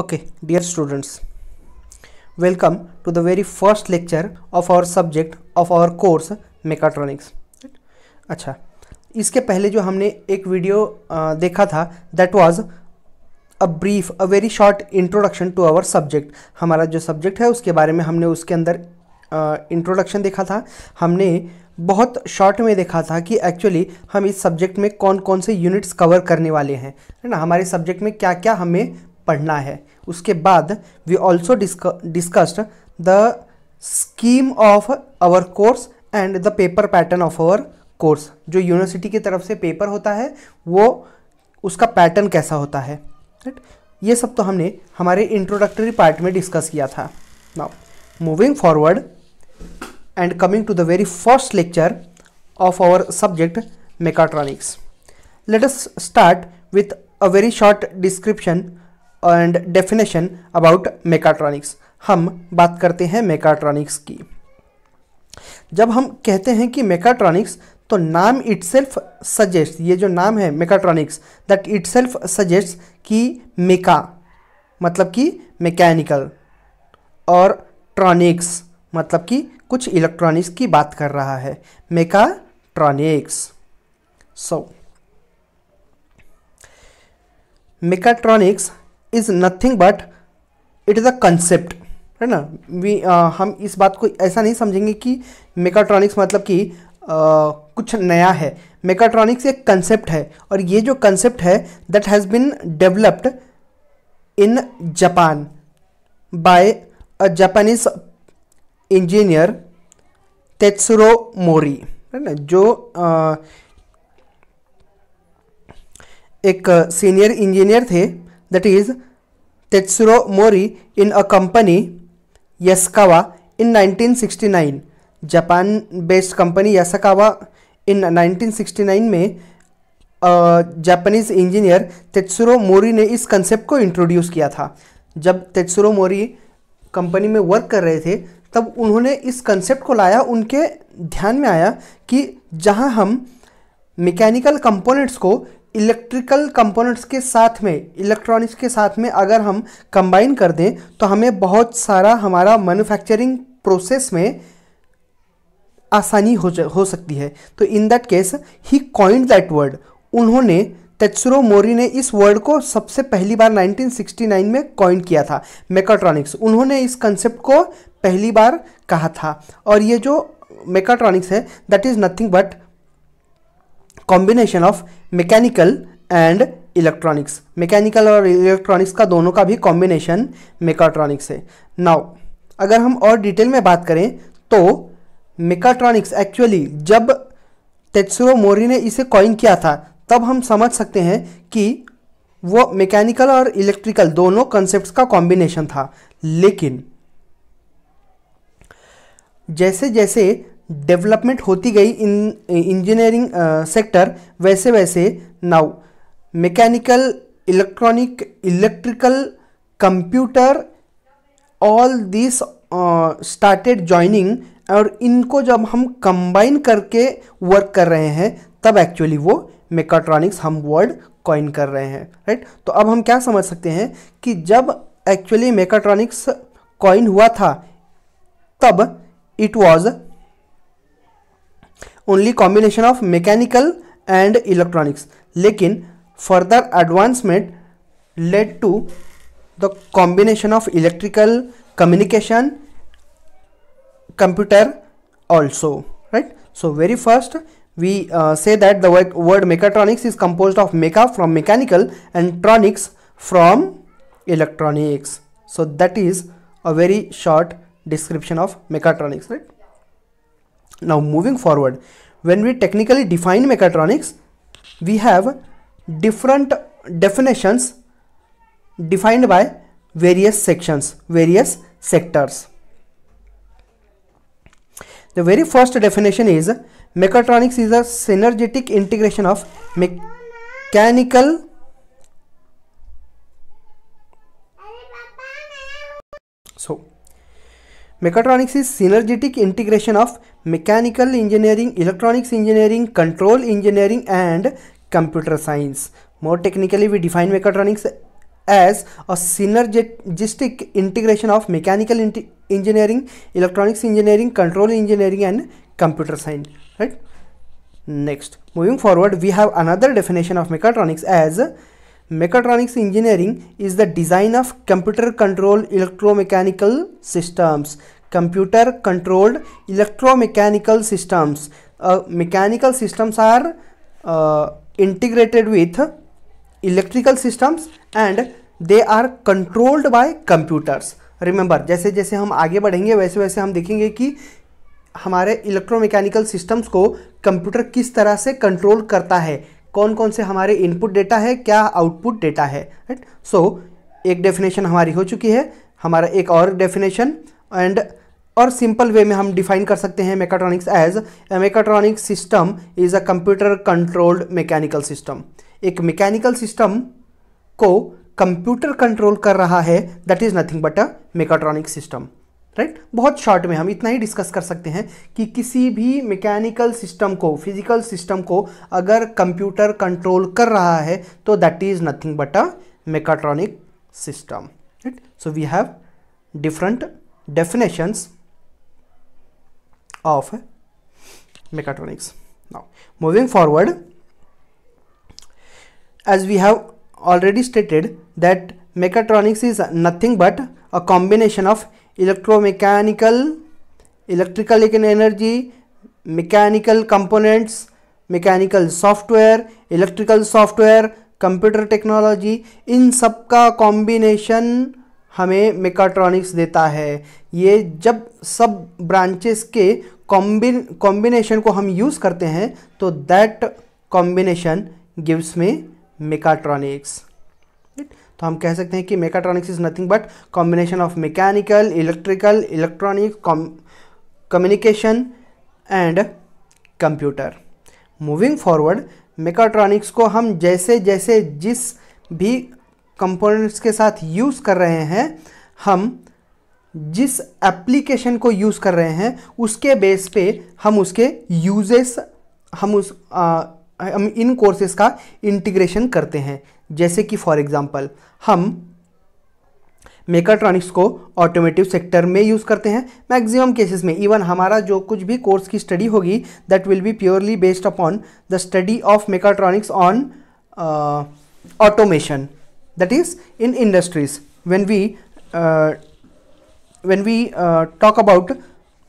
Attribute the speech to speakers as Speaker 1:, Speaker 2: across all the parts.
Speaker 1: Okay, dear students, welcome to the very first lecture of our subject of our course Mechatronics. अच्छा इसके पहले जो हमने एक वीडियो देखा था that was a brief a very short introduction to our subject हमारा जो सब्जेक्ट है उसके बारे में हमने उसके अंदर इंट्रोडक्शन देखा था हमने बहुत शॉर्ट में देखा था कि एक्चुअली हम इस सब्जेक्ट में कौन कौन से यूनिट्स कवर करने वाले हैं है ना हमारे सब्जेक्ट में क्या क्या हमें पढ़ना है उसके बाद we also discussed the scheme of our course and the paper pattern of our course जो यूनिवर्सिटी की तरफ से पेपर होता है वो उसका पैटर्न कैसा होता है राइट ये सब तो हमने हमारे इंट्रोडक्टरी पार्ट में डिस्कस किया था now moving forward and coming to the very first lecture of our subject mechatronics let us start with a very short description and definition about mechatronics हम बात करते हैं मेकाट्रॉनिक्स की जब हम कहते हैं कि मेकाट्रॉनिक्स तो नाम सेल्फ सजेस्ट ये जो नाम है मेकाट्रॉनिक्स दैट सेल्फ सजेस्ट कि मेका मतलब कि मैकेनिकल और ट्रॉनिक्स मतलब कि कुछ इलेक्ट्रॉनिक्स की बात कर रहा है mechatronics so mechatronics is nothing but it is a concept है ना वी आ, uh, हम इस बात को ऐसा नहीं समझेंगे कि मेकाट्रॉनिक्स मतलब कि uh, कुछ नया है मेकाट्रॉनिक्स एक कंसेप्ट है और ये जो कंसेप्ट है that has been developed in Japan by a Japanese engineer Tetsuro Mori है ना जो आ, uh, एक सीनियर इंजीनियर थे that is Tetsuro Mori in a company Yaskawa in 1969 Japan based company Yaskawa in 1969 में Japanese engineer Tetsuro मोरी ने इस concept को introduce किया था जब तेत्सुरो मोरी कंपनी में वर्क कर रहे थे तब उन्होंने इस कंसेप्ट को लाया उनके ध्यान में आया कि जहां हम मैकेनिकल कंपोनेंट्स को इलेक्ट्रिकल कंपोनेंट्स के साथ में इलेक्ट्रॉनिक्स के साथ में अगर हम कंबाइन कर दें तो हमें बहुत सारा हमारा मैन्युफैक्चरिंग प्रोसेस में आसानी हो हो सकती है तो in that case he coined that word उन्होंने तेसरो मोरी ने इस वर्ड को सबसे पहली बार 1969 में कॉइन किया था मेकाट्रॉनिक्स उन्होंने इस कंसेप्ट को पहली बार कहा था और ये जो मेकाट्रॉनिक्स है that is nothing but combination of mechanical and electronics mechanical और इलेक्ट्रॉनिक्स का दोनों का भी कॉम्बिनेशन मेकाट्रॉनिक्स है नाउ अगर हम और डिटेल में बात करें तो मेकाट्रॉनिक्स एक्चुअली जब टेट्सुरो मोरी ने इसे कॉइन किया था तब हम समझ सकते हैं कि वो मैकेनिकल और इलेक्ट्रिकल दोनों कॉन्सेप्ट्स का कॉम्बिनेशन था लेकिन जैसे जैसे डेवलपमेंट होती गई इन इंजीनियरिंग सेक्टर वैसे वैसे now mechanical electronic electrical computer all this started joining और इनको जब हम कंबाइन करके वर्क कर रहे हैं तब एक्चुअली वो मेकाट्रॉनिक्स हम वर्ड कॉइन कर रहे हैं राइट तो अब हम क्या समझ सकते हैं कि जब एक्चुअली मेकाट्रॉनिक्स कॉइन हुआ था तब it was only combination of mechanical and electronics लेकिन further advancement led to the combination of electrical communication computer also right so very first we uh, say that the word, mechatronics is composed of mecha from mechanical and tronics from electronics so that is a very short description of mechatronics right now moving forward, when we technically define mechatronics, we have different definitions defined by various sections, various sectors. The very first definition is mechatronics is a synergetic integration of mechanical so Mechatronics is synergetic integration of mechanical engineering, electronics engineering, control engineering and computer science. More technically, we define mechatronics as a synergistic integration of mechanical engineering, electronics engineering, control engineering and computer science, right? Next, moving forward, we have another definition of mechatronics as Mechatronics engineering is the design of computer controlled electromechanical systems. Computer controlled electromechanical systems. Uh, mechanical systems are uh, integrated with electrical systems and they are controlled by computers. Remember, जैसे जैसे हम आगे बढ़ेंगे वैसे वैसे हम देखेंगे कि हमारे इलेक्ट्रोमैकेनिकल सिस्टम्स को कंप्यूटर किस तरह से कंट्रोल करता है कौन कौन से हमारे इनपुट डेटा है क्या आउटपुट डेटा है राइट सो so, एक डेफिनेशन हमारी हो चुकी है हमारा एक और डेफिनेशन एंड और सिंपल वे में हम डिफाइन कर सकते हैं mechatronics as a system is a computer controlled mechanical system एक मैकेनिकल सिस्टम को कंप्यूटर कंट्रोल कर रहा है that is nothing but a mechatronic system right right? बहुत शॉर्ट में हम इतना ही डिस्कस कर सकते हैं कि किसी भी मैकेनिकल सिस्टम को फिजिकल सिस्टम को अगर कंप्यूटर कंट्रोल कर रहा है तो that is nothing but a mechatronic system right so we have different definitions of mechatronics now moving forward as we have already stated that mechatronics is nothing but a combination of electro electromechanical electrical लेकिन energy mechanical components mechanical software electrical software computer technology इन सब का combination हमें mechatronics देता है ये जब सब ब्रांचेस के कॉम्बिन कॉम्बिनेशन को हम यूज़ करते हैं तो दैट कॉम्बिनेशन गिव्स में मेकाट्रॉनिक्स तो हम कह सकते हैं कि mechatronics is nothing but combination of mechanical electrical electronic communication and computer moving forward mechatronics को हम जैसे जैसे जिस भी कंपोनेंट्स के साथ यूज़ कर रहे हैं हम जिस एप्लीकेशन को यूज़ कर रहे हैं उसके बेस पे हम उसके यूजेस हम उस आ, हम इन कोर्सेज का इंटीग्रेशन करते हैं जैसे कि फॉर एग्ज़ाम्पल हम मेकाट्रॉनिक्स को ऑटोमेटिव सेक्टर में यूज़ करते हैं मैक्सिमम केसेस में इवन हमारा जो कुछ भी कोर्स की स्टडी होगी that will be purely based upon the study of mechatronics on automation that is in industries when we when we talk about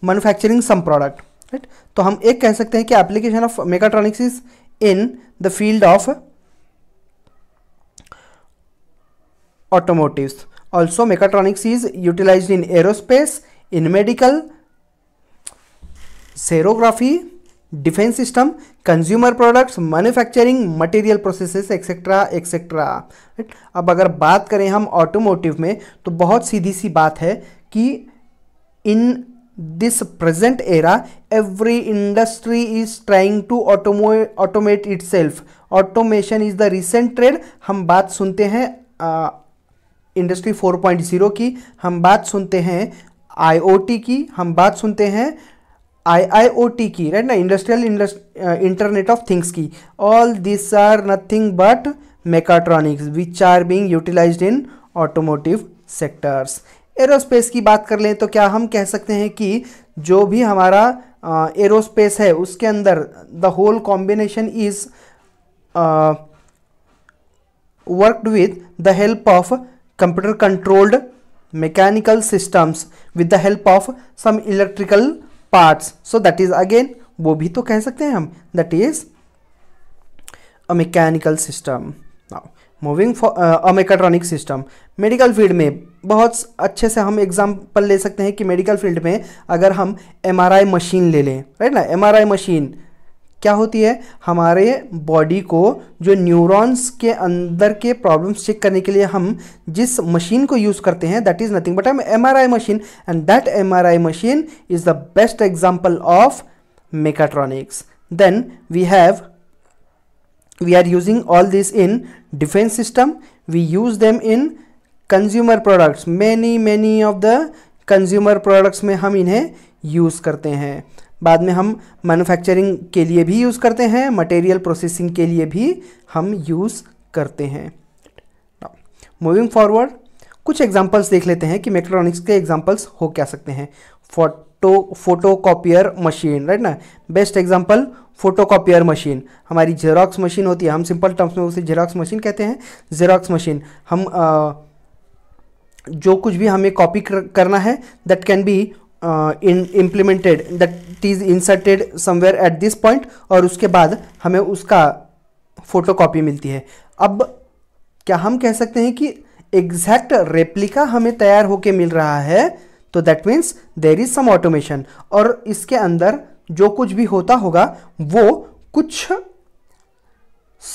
Speaker 1: manufacturing some product right तो हम एक कह सकते हैं कि application of mechatronics is in the field of automotives. Also mechatronics is utilized in aerospace, in medical, serography, defense system, consumer products, manufacturing, material processes etc etc right? अब अगर बात करें हम automotive में तो बहुत सीधी सी बात है कि in this present era every industry is trying to automate itself automation is the recent trend हम बात सुनते हैं इंडस्ट्री 4.0 की हम बात सुनते हैं आईओटी की हम बात सुनते हैं आईआईओटी की राइट ना इंडस्ट्रियल इंटरनेट ऑफ थिंग्स की all this are nothing but mechatronics which are being utilized in automotive sectors aerospace की बात कर लें तो क्या हम कह सकते हैं कि जो भी हमारा एरोस्पेस uh, है उसके अंदर the whole combination is worked with the help of computer controlled mechanical systems with the help of some electrical parts so that is again वो भी तो कह सकते हैं हम that is a mechanical system now moving a mechatronic system medical field में बहुत अच्छे से हम एग्जाम्पल ले सकते हैं कि मेडिकल फील्ड में अगर हम एमआरआई मशीन ले लें राइट ना एमआरआई मशीन क्या होती है हमारे बॉडी को जो न्यूरॉन्स के अंदर के प्रॉब्लम्स चेक करने के लिए हम जिस मशीन को यूज़ करते हैं that is nothing but M M R I machine and that M R I machine is the best example of mechatronics then we have we are using all this in defence system we use them in consumer products many many of the consumer products में हम इन्हें use करते हैं बाद में हम manufacturing के लिए भी यूज़ करते हैं मटेरियल प्रोसेसिंग के लिए भी हम यूज़ करते हैं मूविंग फॉरवर्ड कुछ एग्जांपल्स देख लेते हैं कि मेक्ट्रॉनिक्स के एग्जांपल्स हो क्या सकते हैं photo photocopier machine right ना best example photocopier machine हमारी जेरोक्स मशीन होती है हम सिंपल टर्म्स में उसे जेरोक्स मशीन कहते हैं जेरोक्स मशीन हम आ, जो कुछ भी हमें कॉपी करना है that can be uh, in implemented that is inserted somewhere at this point और उसके बाद हमें उसका फोटो कॉपी मिलती है अब क्या हम कह सकते हैं कि एग्जैक्ट रेप्लिका हमें तैयार होके मिल रहा है तो that means there is some automation और इसके अंदर जो कुछ भी होता होगा वो कुछ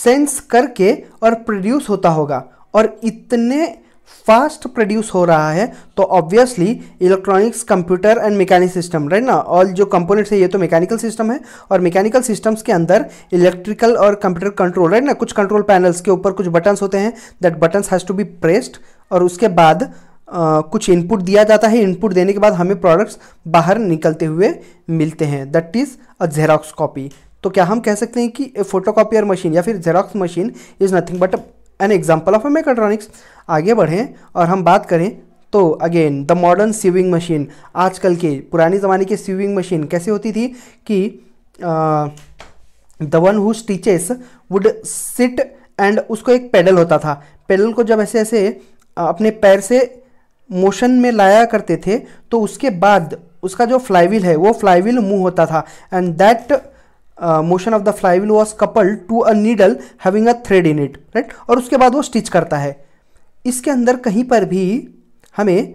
Speaker 1: सेंस करके और प्रोड्यूस होता होगा और इतने फास्ट प्रोड्यूस हो रहा है तो obviously electronics computer and mechanic system right ना ऑल जो कंपोनेंट्स है ये तो मैकेनिकल सिस्टम है और मैकेनिकल सिस्टम्स के अंदर इलेक्ट्रिकल और कंप्यूटर कंट्रोल राइट ना कुछ कंट्रोल पैनल्स के ऊपर कुछ बटन्स होते हैं that buttons has to be pressed और उसके बाद आ, कुछ इनपुट दिया जाता है इनपुट देने के बाद हमें प्रोडक्ट्स बाहर निकलते हुए मिलते हैं that is a Xerox copy तो क्या हम कह सकते हैं कि फोटो मशीन या फिर Xerox machine is nothing but an example of a mechatronics आगे बढ़ें और हम बात करें तो again the modern sewing machine आजकल के पुराने ज़माने की सीविंग मशीन कैसे होती थी कि the one who stitches would sit and उसको एक पेडल होता था पेडल को जब ऐसे ऐसे अपने पैर से मोशन में लाया करते थे तो उसके बाद उसका जो फ्लाईवील है वो फ्लाईवील मूव होता था and that motion of the flywheel was coupled to a needle having a thread in it right और उसके बाद वो स्टिच करता है इसके अंदर कहीं पर भी हमें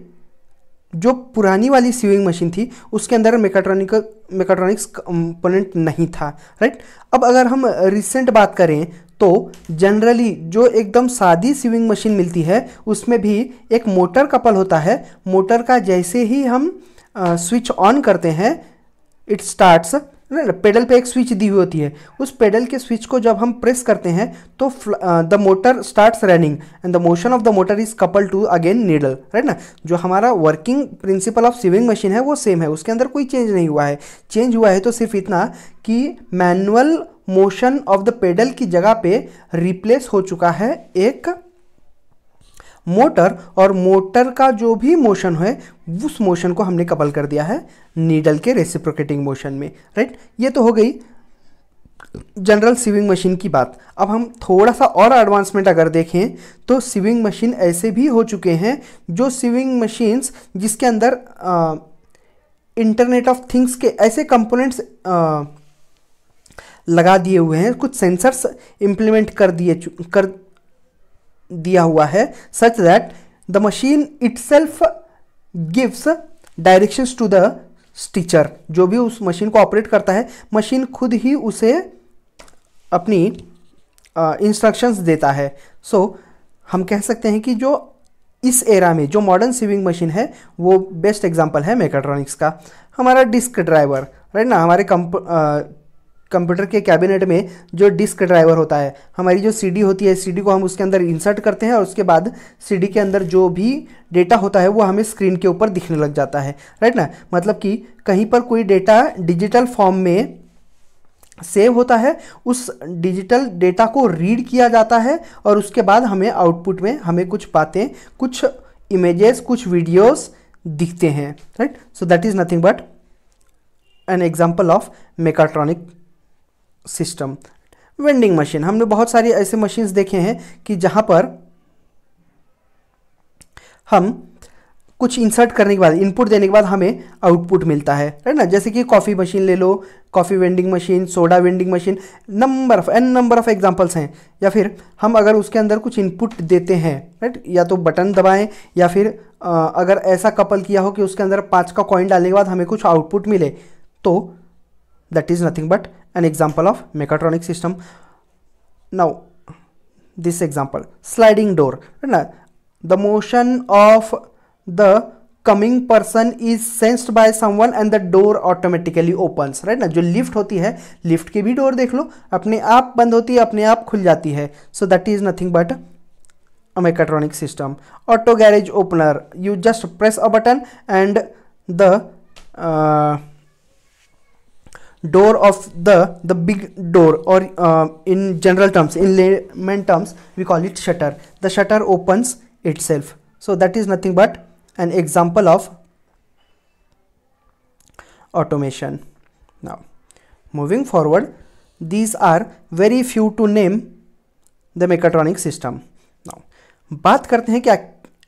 Speaker 1: जो पुरानी वाली सीविंग मशीन थी उसके अंदर मेकाट्रॉनिक मेकाट्रॉनिक्स कंपोनेंट नहीं था राइट अब अगर हम रिसेंट बात करें तो जनरली जो एकदम सादी सीविंग मशीन मिलती है उसमें भी एक मोटर कपल होता है मोटर का जैसे ही हम स्विच uh, ऑन करते हैं इट स्टार्ट्स ना पेडल पे एक स्विच दी हुई होती है उस पेडल के स्विच को जब हम प्रेस करते हैं तो the motor starts running and the motion of the motor is couple to again needle right ना जो हमारा working principle of sewing machine है वो सेम है उसके अंदर कोई चेंज नहीं हुआ है चेंज हुआ है तो सिर्फ इतना कि manual motion of the pedal की जगह पे रिप्लेस हो चुका है एक मोटर और मोटर का जो भी मोशन है उस मोशन को हमने कपल कर दिया है नीडल के रेसिप्रोकेटिंग मोशन में राइट ये तो हो गई जनरल सीविंग मशीन की बात अब हम थोड़ा सा और एडवांसमेंट अगर देखें तो सीविंग मशीन ऐसे भी हो चुके हैं जो सीविंग मशीन्स जिसके अंदर इंटरनेट ऑफ थिंग्स के ऐसे कंपोनेंट्स लगा दिए हुए हैं कुछ सेंसर्स इम्प्लीमेंट कर दिए कर दिया हुआ है such that the machine itself gives directions to the stitcher जो भी उस मशीन को ऑपरेट करता है मशीन खुद ही उसे अपनी इंस्ट्रक्शंस uh, देता है सो so, हम कह सकते हैं कि जो इस एरा में जो मॉडर्न सीविंग मशीन है वो बेस्ट एग्जांपल है मेकाट्रॉनिक्स का हमारा डिस्क ड्राइवर राइट ना हमारे कंप कंप्यूटर के कैबिनेट में जो डिस्क ड्राइवर होता है हमारी जो सीडी होती है सीडी को हम उसके अंदर इंसर्ट करते हैं और उसके बाद सीडी के अंदर जो भी डेटा होता है वो हमें स्क्रीन के ऊपर दिखने लग जाता है राइट ना मतलब कि कहीं पर कोई डेटा डिजिटल फॉर्म में सेव होता है उस डिजिटल डेटा को रीड किया जाता है और उसके बाद हमें आउटपुट में हमें कुछ बातें कुछ इमेजेस कुछ वीडियोस दिखते हैं right so that is nothing but an example of mechatronic system vending machine हमने बहुत सारी ऐसे मशीन्स देखे हैं कि जहाँ पर हम कुछ इंसर्ट करने के बाद इनपुट देने के बाद हमें आउटपुट मिलता है राइट ना जैसे कि कॉफ़ी मशीन ले लो coffee vending machine soda vending machine number of an number of examples हैं या फिर हम अगर उसके अंदर कुछ इनपुट देते हैं राइट या तो बटन दबाएं या फिर आ, अगर ऐसा कपल किया हो कि उसके अंदर पाँच का कॉइन डालने के बाद हमें कुछ आउटपुट मिले तो that is nothing but an example of mechatronic system now this example sliding door the motion of the coming person is sensed by someone and the door automatically opens right ना जो lift होती है lift की भी door देख लो अपने आप बंद होती है अपने आप खुल जाती है so that is nothing but a mechatronic system auto garage opener you just press a button and the door of the the big door or uh, in general terms in layman terms we call it shutter the shutter opens itself so that is nothing but an example of automation now moving forward these are very few to name the mechatronic system now बात करते हैं कि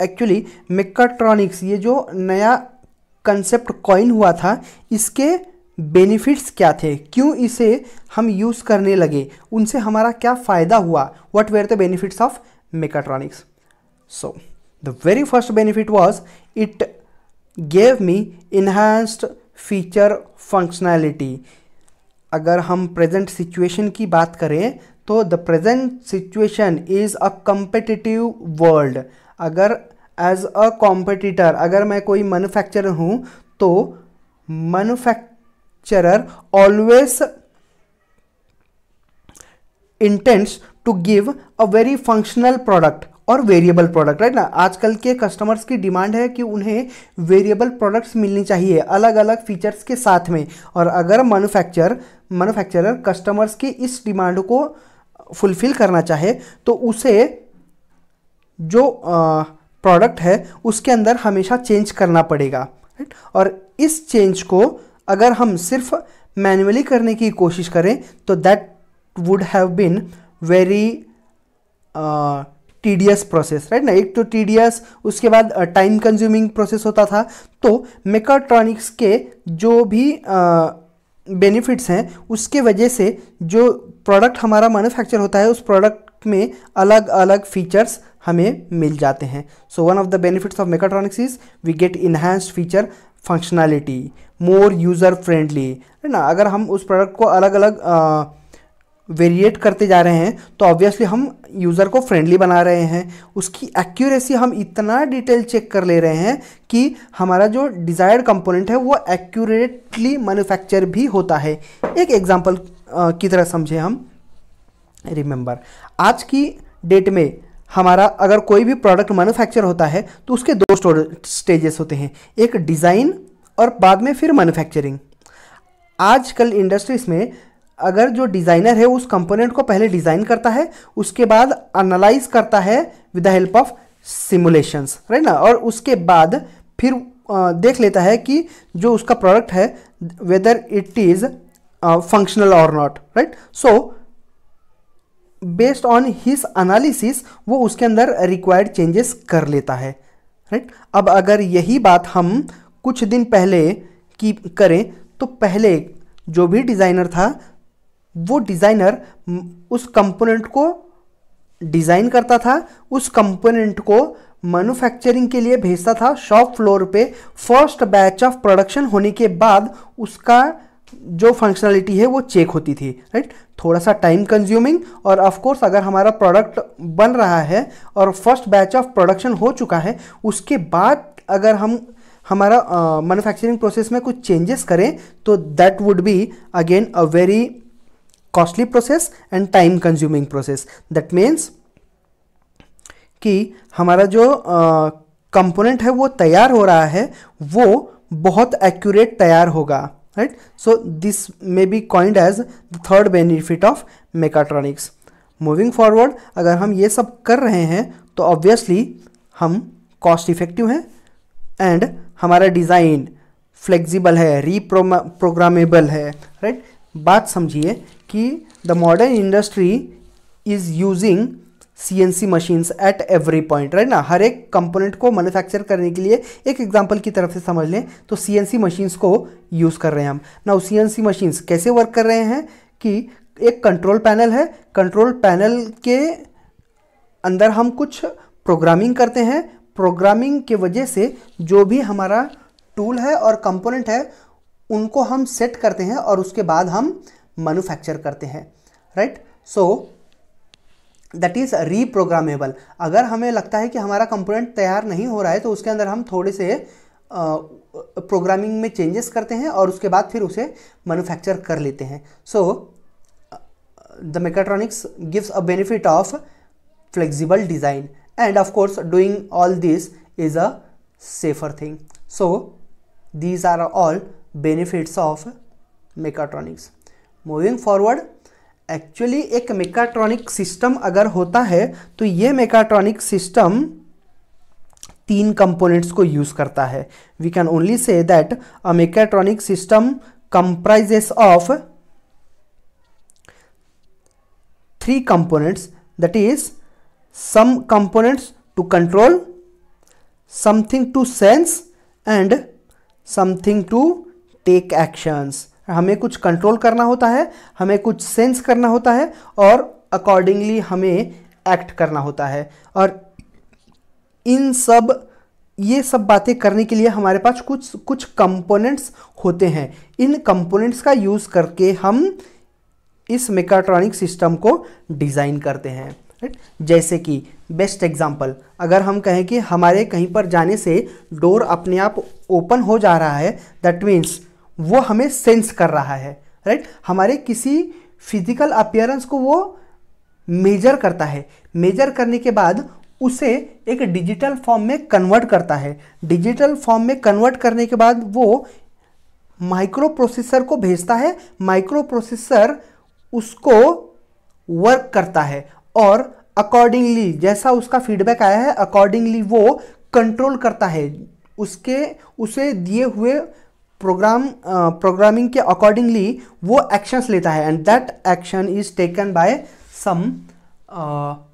Speaker 1: actually mechatronics ये जो नया concept coin हुआ था इसके बेनिफिट्स क्या थे क्यों इसे हम यूज़ करने लगे उनसे हमारा क्या फ़ायदा हुआ what were the benefits of mechatronics so the very first benefit was it gave me enhanced feature functionality अगर हम प्रेजेंट सिचुएशन की बात करें तो the present situation is a competitive world अगर एज अ कॉम्पिटिटर अगर मैं कोई मैनुफैक्चर हूँ तो मैनुफैक् lecturer always intends to give a very functional product और वेरिएबल प्रोडक्ट राइट ना आजकल के कस्टमर्स की डिमांड है कि उन्हें वेरिएबल प्रोडक्ट्स मिलनी चाहिए अलग अलग फीचर्स के साथ में और अगर मैनुफैक्चर मैनुफैक्चरर कस्टमर्स की इस डिमांड को फुलफिल करना चाहे तो उसे जो प्रोडक्ट है उसके अंदर हमेशा चेंज करना पड़ेगा राइट और इस चेंज को अगर हम सिर्फ मैनुअली करने की कोशिश करें तो that would have been very tedious process right ना एक तो टीडियस उसके बाद टाइम कंज्यूमिंग प्रोसेस होता था तो मेकाट्रॉनिक्स के जो भी बेनिफिट्स uh, हैं उसके वजह से जो प्रोडक्ट हमारा मैन्युफैक्चर होता है उस प्रोडक्ट में अलग अलग फीचर्स हमें मिल जाते हैं so one of the benefits of mechatronics is we get enhanced feature functionality more user friendly है ना अगर हम उस प्रोडक्ट को अलग अलग वेरिएट करते जा रहे हैं तो ऑब्वियसली हम यूज़र को फ्रेंडली बना रहे हैं उसकी एक्यूरेसी हम इतना डिटेल चेक कर ले रहे हैं कि हमारा जो डिज़ायर्ड कंपोनेंट है वो एक्यूरेटली मैन्युफैक्चर भी होता है एक एग्जांपल की तरह समझे हम रिमेंबर आज की डेट में हमारा अगर कोई भी प्रोडक्ट मैन्युफैक्चर होता है तो उसके दो स्टेजेस होते हैं एक डिज़ाइन और बाद में फिर मैन्युफैक्चरिंग आजकल इंडस्ट्रीज़ में अगर जो डिज़ाइनर है उस कंपोनेंट को पहले डिज़ाइन करता है उसके बाद एनालाइज करता है with the help of simulations right ना और उसके बाद फिर देख लेता है कि जो उसका प्रोडक्ट है वेदर इट इज़ फंक्शनल और not right so based on his analysis वो उसके अंदर रिक्वायर्ड चेंजेस कर लेता है राइट अब अगर यही बात हम कुछ दिन पहले की करें तो पहले जो भी डिज़ाइनर था वो डिज़ाइनर उस कंपोनेंट को डिज़ाइन करता था उस कंपोनेंट को मैन्युफैक्चरिंग के लिए भेजता था शॉप फ्लोर पे फर्स्ट बैच ऑफ प्रोडक्शन होने के बाद उसका जो फंक्शनलिटी है वो चेक होती थी राइट थोड़ा सा टाइम कंज्यूमिंग और ऑफ कोर्स अगर हमारा प्रोडक्ट बन रहा है और फर्स्ट बैच ऑफ प्रोडक्शन हो चुका है उसके बाद अगर हम हमारा मैन्युफैक्चरिंग uh, प्रोसेस में कुछ चेंजेस करें तो that would be again a very costly process and time consuming process that means कि हमारा जो कंपोनेंट uh, है वो तैयार हो रहा है वो बहुत एक्यूरेट तैयार होगा right so this may be coined as the third benefit of mechatronics moving forward अगर हम ये सब कर रहे हैं तो ऑब्वियसली हम कॉस्ट इफेक्टिव हैं एंड हमारा डिज़ाइन फ्लेक्सिबल है रीप्रोग्रामेबल है राइट right? बात समझिए कि the modern industry is using CNC machines at every point right ना हर एक कंपोनेंट को मैन्युफैक्चर करने के लिए एक एग्जांपल की तरफ से समझ लें तो सीएनसी मशीन्स को यूज़ कर रहे हैं हम ना सीएनसी मशीन्स कैसे वर्क कर रहे हैं कि एक कंट्रोल पैनल है कंट्रोल पैनल के अंदर हम कुछ प्रोग्रामिंग करते हैं प्रोग्रामिंग के वजह से जो भी हमारा टूल है और कंपोनेंट है उनको हम सेट करते हैं और उसके बाद हम मैनुफैक्चर करते हैं right so that is reprogrammable अगर हमें लगता है कि हमारा कंपोनेंट तैयार नहीं हो रहा है तो उसके अंदर हम थोड़े से प्रोग्रामिंग में चेंजेस करते हैं और उसके बाद फिर उसे मैन्युफैक्चर कर लेते हैं so the mechatronics gives a benefit of flexible design and of course doing all this is a safer thing so these are all benefits of mechatronics moving forward actually एक मेकाट्रॉनिक सिस्टम अगर होता है तो ये mechatronic system तीन components को use करता है we can only say that a mechatronic system comprises of three components that is some components to control something to sense and something to take actions हमें कुछ कंट्रोल करना होता है हमें कुछ सेंस करना होता है और अकॉर्डिंगली हमें एक्ट करना होता है और इन सब ये सब बातें करने के लिए हमारे पास कुछ कुछ कंपोनेंट्स होते हैं इन कंपोनेंट्स का यूज़ करके हम इस मेकाट्रॉनिक सिस्टम को डिज़ाइन करते हैं राइट जैसे कि बेस्ट एग्जाम्पल अगर हम कहें कि हमारे कहीं पर जाने से डोर अपने आप ओपन हो जा रहा है दैट मीन्स वो हमें सेंस कर रहा है राइट हमारे किसी फिजिकल अपियरेंस को वो मेजर करता है मेजर करने के बाद उसे एक डिजिटल फॉर्म में कन्वर्ट करता है डिजिटल फॉर्म में कन्वर्ट करने के बाद वो माइक्रो प्रोसेसर को भेजता है माइक्रो प्रोसेसर उसको वर्क करता है और अकॉर्डिंगली जैसा उसका फीडबैक आया है अकॉर्डिंगली वो कंट्रोल करता है उसके उसे दिए हुए प्रोग्राम प्रोग्रामिंग uh, के अकॉर्डिंगली वो एक्शंस लेता है and that action is taken by some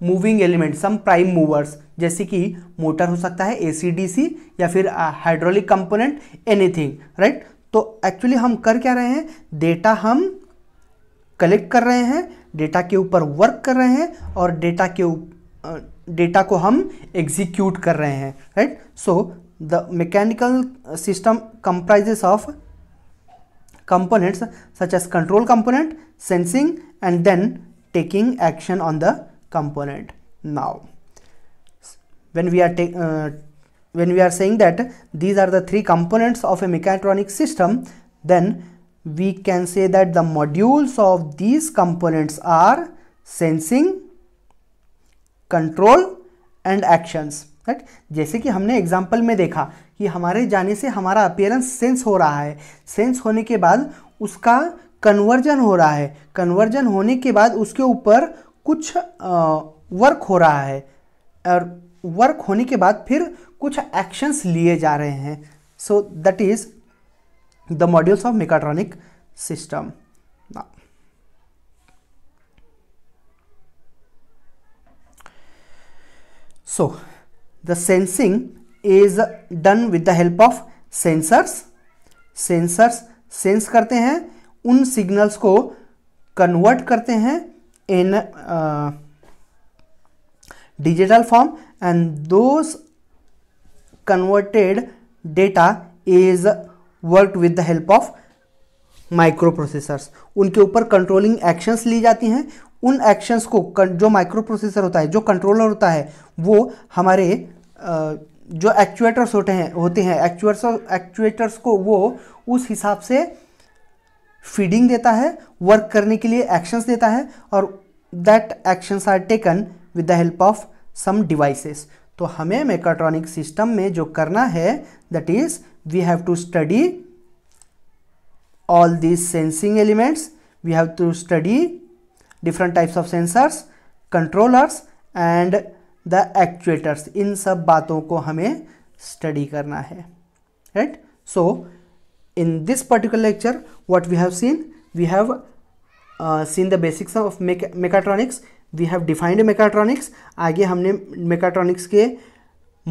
Speaker 1: moving element some prime movers जैसे कि मोटर हो सकता है एसीडीसी या फिर हाइड्रोलिक कंपोनेंट एनीथिंग राइट तो एक्चुअली हम कर क्या रहे हैं डेटा हम कलेक्ट कर रहे हैं डेटा के ऊपर वर्क कर रहे हैं और डेटा के डेटा uh, को हम एग्जीक्यूट कर रहे हैं right so the mechanical uh, system comprises of components such as control component, sensing and then taking action on the component. Now, when we are uh, when we are saying that these are the three components of a mechatronic system, then we can say that the modules of these components are sensing, control and actions right जैसे कि हमने example में देखा कि हमारे जाने से हमारा अपियरेंस सेंस हो रहा है सेंस होने के बाद उसका कन्वर्जन हो रहा है कन्वर्जन होने के बाद उसके ऊपर कुछ वर्क हो रहा है और वर्क होने के बाद फिर कुछ एक्शंस लिए जा रहे हैं so that is the modules of mechatronic system so the sensing is done with the help of sensors sensors sense करते हैं उन signals को convert करते हैं in uh, digital form and those converted data is worked with the help of microprocessors उनके ऊपर controlling actions ली जाती हैं उन एक्शंस को जो माइक्रो प्रोसेसर होता है जो कंट्रोलर होता है वो हमारे जो एक्चुएटर्स होते हैं होते हैं एक्चुएटर्स एक्चुएटर्स को वो उस हिसाब से फीडिंग देता है वर्क करने के लिए एक्शंस देता है और that actions are taken with the help of some devices तो हमें मेकाट्रॉनिक सिस्टम में जो करना है that is we have to study all this sensing elements we have to study different types of sensors controllers and the actuators इन सब बातों को हमें स्टडी करना है right so in this particular lecture what we have seen we have seen the basics of mechatronics we have defined mechatronics आगे हमने mechatronics के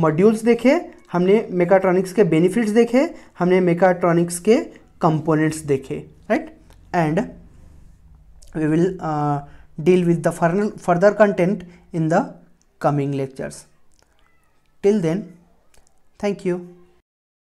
Speaker 1: मॉड्यूल्स देखे हमने मेकाट्रॉनिक्स के बेनिफिट्स देखे हमने मेकाट्रॉनिक्स के कंपोनेंट्स देखे right and we will deal with the final further content in the coming lectures. Till then, thank you.